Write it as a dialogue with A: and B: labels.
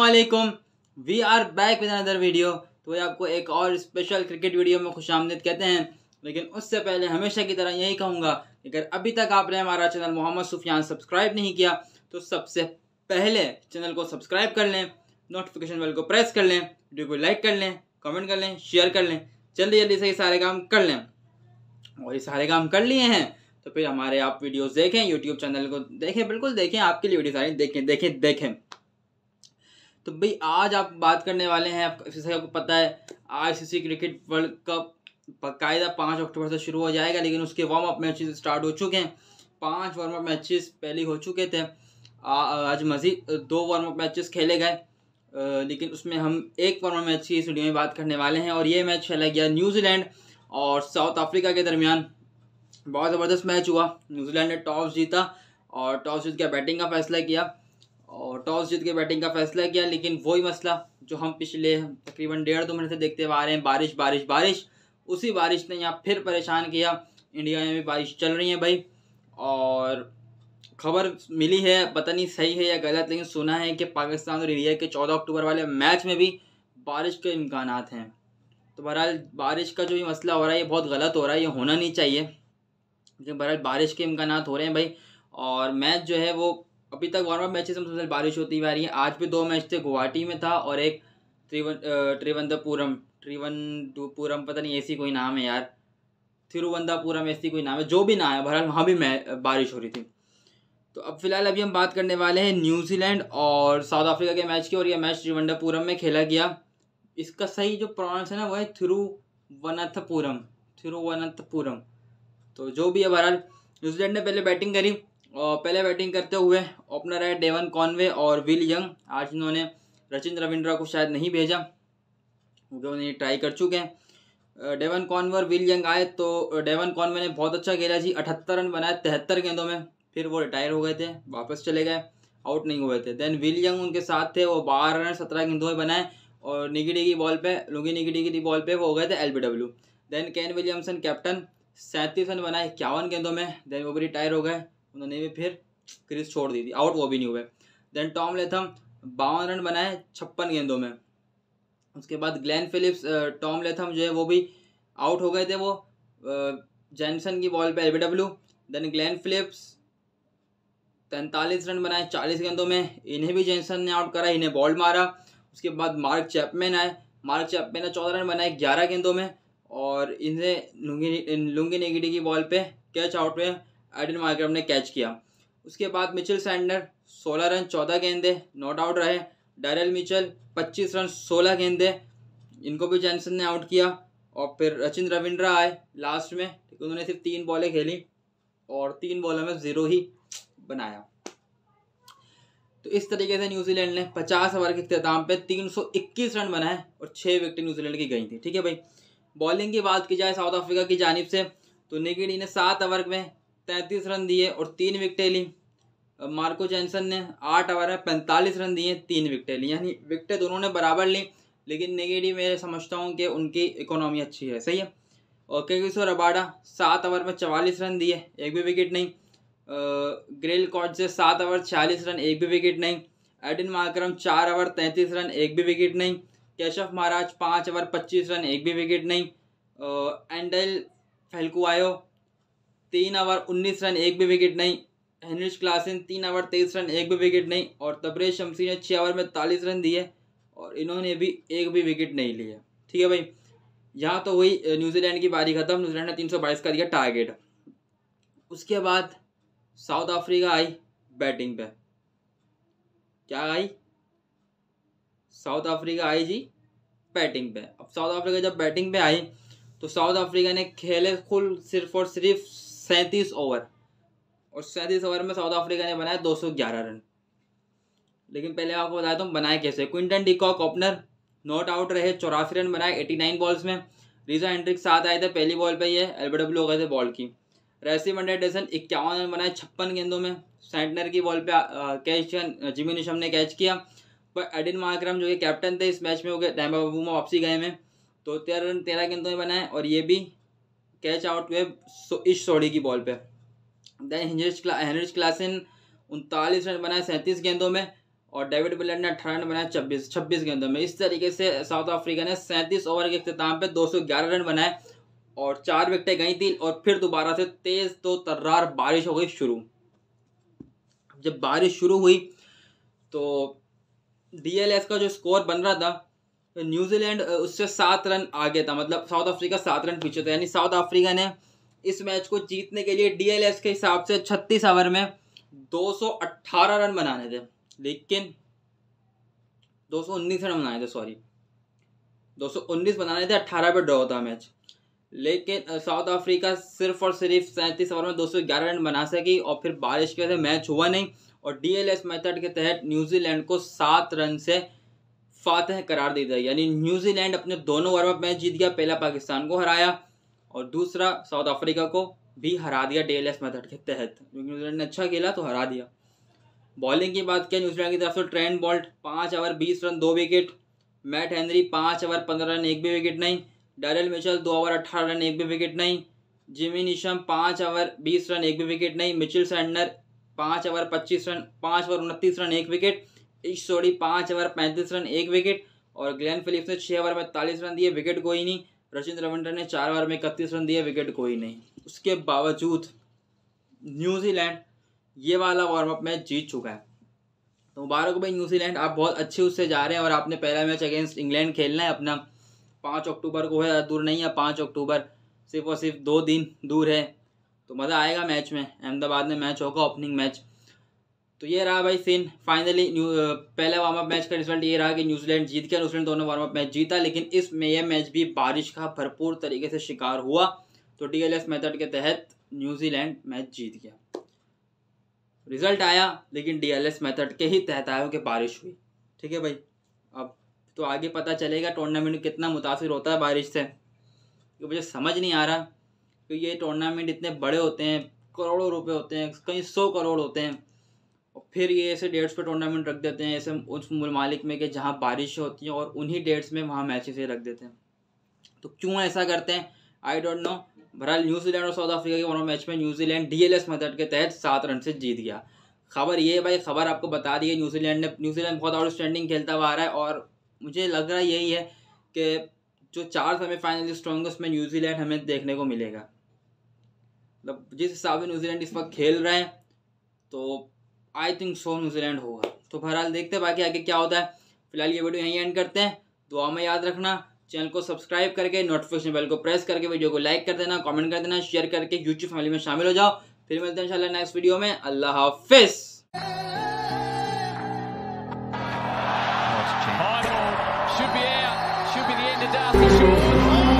A: असलकुम we are back with another video तो आपको एक और स्पेशल क्रिकेट वीडियो में खुश आमदेद कहते हैं लेकिन उससे पहले हमेशा की तरह यही कहूँगा अगर अभी तक आपने हमारा चैनल मोहम्मद सुफियान सब्सक्राइब नहीं किया तो सबसे पहले चैनल को सब्सक्राइब कर लें नोटिफिकेशन बेल को प्रेस कर लें वीडियो को लाइक कर लें कमेंट कर लें शेयर कर लें जल्दी जल्दी से ये सारे काम कर लें और ये सारे काम कर लिए हैं तो फिर हमारे आप वीडियोज़ देखें यूट्यूब चैनल को देखें बिल्कुल देखें आपके लिए वीडियो सारी देखें देखें देखें तो भाई आज आप बात करने वाले हैं जैसे आपको पता है आईसीसी क्रिकेट वर्ल्ड कप बाकायदा पाँच अक्टूबर से शुरू हो जाएगा लेकिन उसके वार्म अप मैचेस स्टार्ट हो चुके हैं पांच वार्म अप मैचेस पहले हो चुके थे आ, आज मज़ीद दो वार्म अप मैचेस खेले गए लेकिन उसमें हम एक वार्म अप मैच की इस वीडियो में बात करने वाले हैं और ये मैच खेला गया न्यूजीलैंड और साउथ अफ्रीका के दरमियान बहुत ज़बरदस्त मैच हुआ न्यूजीलैंड ने टॉस जीता और टॉस जीत के बैटिंग का फैसला किया और टॉस जीत के बैटिंग का फैसला किया लेकिन वही मसला जो हम पिछले तकरीबन डेढ़ दो महीने से देखते आ रहे हैं बारिश बारिश बारिश उसी बारिश ने यहाँ फिर परेशान किया इंडिया में भी बारिश चल रही है भाई और खबर मिली है पता नहीं सही है या गलत लेकिन सुना है कि पाकिस्तान और इंडिया के चौदह अक्टूबर वाले मैच में भी बारिश के इम्कान हैं तो बहरहाल बारिश का जो भी मसला हो रहा है ये बहुत गलत हो रहा है ये होना नहीं चाहिए लेकिन बहरहाल बारिश के इम्कान हो रहे हैं भाई और मैच जो है वो अभी तक वार्म अप मैचेस में सबसे बारिश होती जा रही है आज भी दो मैच थे गुवाहाटी में था और एक त्रिवन त्रिवंदपुरम त्रिवंदपुरम पता नहीं ऐसी कोई नाम है यार थिरुवंदापुरम ऐसी कोई नाम है जो भी नाम है बहरहाल वहाँ भी बारिश हो रही थी तो अब फिलहाल अभी हम बात करने वाले हैं न्यूजीलैंड और साउथ अफ्रीका के मैच की और यह मैच त्रिवंडापुरम में खेला गया इसका सही जो प्रोनाउंस है ना वो है थिरुवनंतपुरम थिरुवनंतपुरम तो जो भी है बहरहाल न्यूजीलैंड ने पहले बैटिंग करी और पहले बैटिंग करते हुए ओपनर है डेवन कॉनवे और विल यंग आज इन्होंने रचिन रविंद्रा को शायद नहीं भेजा क्योंकि उन्हें ट्राई कर चुके हैं डेवन कॉनवे और विल यंग आए तो डेवन कॉनवे ने बहुत अच्छा खेला जी अठहत्तर रन बनाए तिहत्तर गेंदों में फिर वो रिटायर हो गए थे वापस चले गए आउट नहीं हुए थे देन विल यंग उनके साथ थे वो बारह रन सत्रह गेंदों में बनाए और निगी डिगी बॉल पे लुगी निगी डिगी बॉल पे वो हो गए थे L then Kane Williamson captain सैंतीस रन बनाए इक्यावन गेंदों में देन वो भी रिटायर हो गए उन्होंने भी फिर क्रीज छोड़ दी थी आउट वो भी नहीं हुए देन टॉम लेथम बावन रन बनाए छप्पन गेंदों में उसके बाद ग्लैन फिलिप्स टॉम लेथम जो है वो भी आउट हो गए थे वो जैनसन की बॉल पे डब्ल्यू देन ग्लैन फिलिप्स तैंतालीस रन बनाए चालीस गेंदों में इन्हें भी जैनसन ने आउट करा इन्हें बॉल मारा उसके बाद मार्क चैपमैन आए मार्क चैपमैन ने चौदह रन बनाए ग्यारह गेंदों में और इन्हें लुंगी लुंगी नेगेटिव की बॉल पे कैच आउट में एडिन मार्क्रम ने कैच किया उसके बाद मिचेल सैंडर सोलह रन चौदह गेंदे नॉट आउट रहे डायरल मिचल पच्चीस रन सोलह गेंदे इनको भी जैनसन ने आउट किया और फिर रचिन रविंद्रा आए लास्ट में उन्होंने सिर्फ तीन बॉलें खेली और तीन बॉलों में ज़ीरो ही बनाया तो इस तरीके से न्यूजीलैंड ने पचास ओवर के अख्ताम पे तीन सौ इक्कीस रन बनाए और छः विकेट न्यूजीलैंड की गई थी ठीक है भाई बॉलिंग की बात की जाए साउथ अफ्रीका की जानब से तो निगिडी ने सात ओवर में तैंतीस रन दिए और तीन विकटें ली मार्को जैनसन ने आठ ओवर में पैंतालीस रन दिए तीन विकटें ली यानी विकटें दोनों ने बराबर ली लेकिन नेगेटिव मैं समझता हूँ कि उनकी इकोनॉमी अच्छी है सही है और किशोर अबाडा सात ओवर में चवालीस रन दिए एक भी विकेट नहीं ग्रेल कॉट से सात ओवर छियालीस रन एक भी विकेट नहीं एडिन मार्करम चार ओवर तैंतीस रन एक भी विकेट नहीं केशव महाराज पाँच ओवर पच्चीस रन एक भी विकेट नहीं एंडल फेलकुआयो तीन ओवर उन्नीस रन एक भी विकेट नहीं हेनरिश क्लासिन तीन ओवर तेईस रन एक भी विकेट नहीं और तबरेज शमसी ने छः ओवर में तालीस रन दिए और इन्होंने भी एक भी विकेट नहीं लिया ठीक है भाई यहाँ तो वही न्यूजीलैंड की बारी खत्म न्यूजीलैंड ने तीन सौ बाईस का दिया टारगेट उसके बाद साउथ अफ्रीका आई बैटिंग पे क्या आई साउथ अफ्रीका आई जी बैटिंग पे अब साउथ अफ्रीका जब बैटिंग पे आई तो साउथ अफ्रीका ने खेले कुल सिर्फ और सिर्फ सैंतीस ओवर और सैंतीस ओवर में साउथ अफ्रीका ने बनाया दो सौ ग्यारह रन लेकिन पहले आपको बताया दूँ तो बनाए कैसे Quinton de Kock opener not out रहे चौरासी रन बनाए एटी नाइन बॉल्स में रीजा हेंड्रिक साथ आए थे पहली बॉल पे ये एलबीडब्ल्यू हो गए थे बॉल की रेसी मंडेडेसन इक्यावन रन बनाए छप्पन गेंदों में सेंटनर की बॉल पे कैच किया जिमी निशम ने कैच किया पर एडिन मार्क्रम जो कि कैप्टन थे इस मैच में हो गए डैमा वापसी गए में तो तेरह रन तेरह गेंदों में बनाए और ये भी कैच आउट हुए इस सोडी की बॉल पे देन हेनरिच हेनरिच क्लासिन उनतालीस रन बनाए सैंतीस गेंदों में और डेविड बिलर ने अठारह रन बनाए छब्बीस छब्बीस गेंदों में इस तरीके से साउथ अफ्रीका ने सैंतीस ओवर के अख्ताम पर दो सौ ग्यारह रन बनाए और चार विकटें गई थी और फिर दोबारा से तेज़ तो तर्रार बारिश हो गई शुरू जब बारिश शुरू हुई तो डी का जो स्कोर बन रहा था न्यूजीलैंड उससे सात रन आगे था मतलब साउथ अफ्रीका सात रन पीछे था यानी साउथ अफ्रीका ने इस मैच को जीतने के लिए डीएलएस के हिसाब से छत्तीस ओवर में 218 रन बनाने थे लेकिन 219 रन बनाए थे सॉरी 219 बनाने थे 18 पे ड्रॉ था मैच लेकिन साउथ अफ्रीका सिर्फ और सिर्फ सैंतीस ओवर में 211 रन बना सकी और फिर बारिश की वजह से मैच हुआ नहीं और डीएलएस मेथड के तहत न्यूजीलैंड को सात रन से फातह करार दे दिया यानी न्यूजीलैंड अपने दोनों ओवर में मैच जीत गया पहला पाकिस्तान को हराया और दूसरा साउथ अफ्रीका को भी हरा दिया डे एल मेथड के तहत न्यूजीलैंड ने अच्छा खेला तो हरा दिया बॉलिंग की बात किया न्यूजीलैंड की तरफ से ट्रेंड बॉल्ट पाँच ओवर बीस रन दो विकेट मैट हेनरी पाँच ओवर पंद्रह रन एक भी विकेट नहीं डरेल मिचल दो ओवर अट्ठारह रन एक भी विकेट नहीं जिमी निशम पाँच ओवर बीस रन एक भी विकेट नहीं मिचिल सैंडनर पाँच ओवर पच्चीस रन पाँच ओवर उनतीस रन एक विकेट इस सोडी पाँच ओवर पैंतीस रन एक विकेट और ग्लैन फिलिप्स ने छः ओवर में तालीस रन दिए विकेट कोई नहीं रचिन रविंद्र ने चार ओवर में इकतीस रन दिए विकेट कोई नहीं उसके बावजूद न्यूजीलैंड ये वाला वार्म अप मैच जीत चुका है तो मुबारक भाई न्यूजीलैंड आप बहुत अच्छे उससे जा रहे हैं और आपने पहला मैच अगेंस्ट इंग्लैंड खेलना है अपना पाँच अक्टूबर को है दूर नहीं है पाँच अक्टूबर सिर्फ और सिर्फ दो दिन दूर है तो मज़ा आएगा मैच में अहमदाबाद में मैच होगा ओपनिंग मैच तो ये रहा भाई सीन फाइनली पहला वार्म अप मैच का रिजल्ट ये रहा कि न्यूजीलैंड जीत गया न्यूजीलैंड दोनों वार्म अप मैच जीता लेकिन इसमें यह मैच भी बारिश का भरपूर तरीके से शिकार हुआ तो डीएलएस मेथड के तहत न्यूजीलैंड मैच जीत गया रिजल्ट आया लेकिन डीएलएस मेथड के ही तहत आया कि बारिश हुई ठीक है भाई अब तो आगे पता चलेगा टूर्नामेंट कितना मुतासर होता है बारिश से ये मुझे समझ नहीं आ रहा क्योंकि ये टूर्नामेंट इतने बड़े होते हैं करोड़ों रुपये होते हैं कहीं सौ करोड़ होते हैं फिर ये ऐसे डेट्स पर टूर्नामेंट रख देते हैं ऐसे उस ममालिक में कि जहाँ बारिश होती है और उन्हीं डेट्स में वहाँ मैचेस रख देते हैं तो क्यों ऐसा करते हैं आई डोंट नो बहरहाल न्यूजीलैंड और साउथ अफ्रीका के वनों मैच में न्यूजीलैंड डी एल के तहत सात रन से जीत गया खबर ये भाई खबर आपको बता दी है न्यूजीलैंड ने न्यूजीलैंड बहुत आउटस्टैंडिंग खेलता हुआ आ रहा है और मुझे लग रहा यही है कि जो चार सेमीफाइनलिस्ट होंगे उसमें न्यूजीलैंड हमें देखने को मिलेगा मतलब जिस हिसाब से न्यूजीलैंड इस वक्त खेल रहे हैं तो आई थिंक सो न्यूजीलैंड होगा तो बहरहाल देखते हैं बाकी आगे क्या होता है फिलहाल ये वीडियो यहीं एंड करते हैं दुआ में याद रखना चैनल को सब्सक्राइब करके नोटिफिकेशन बेल को प्रेस करके वीडियो को लाइक कर देना कमेंट कर देना शेयर करके यूट्यूब फैमिली में शामिल हो जाओ फिर मिलते हैं इंशाल्लाह नेक्स्ट वीडियो में अल्लाह हाफिज़ Should be out. Should be the end of Darcy Shore.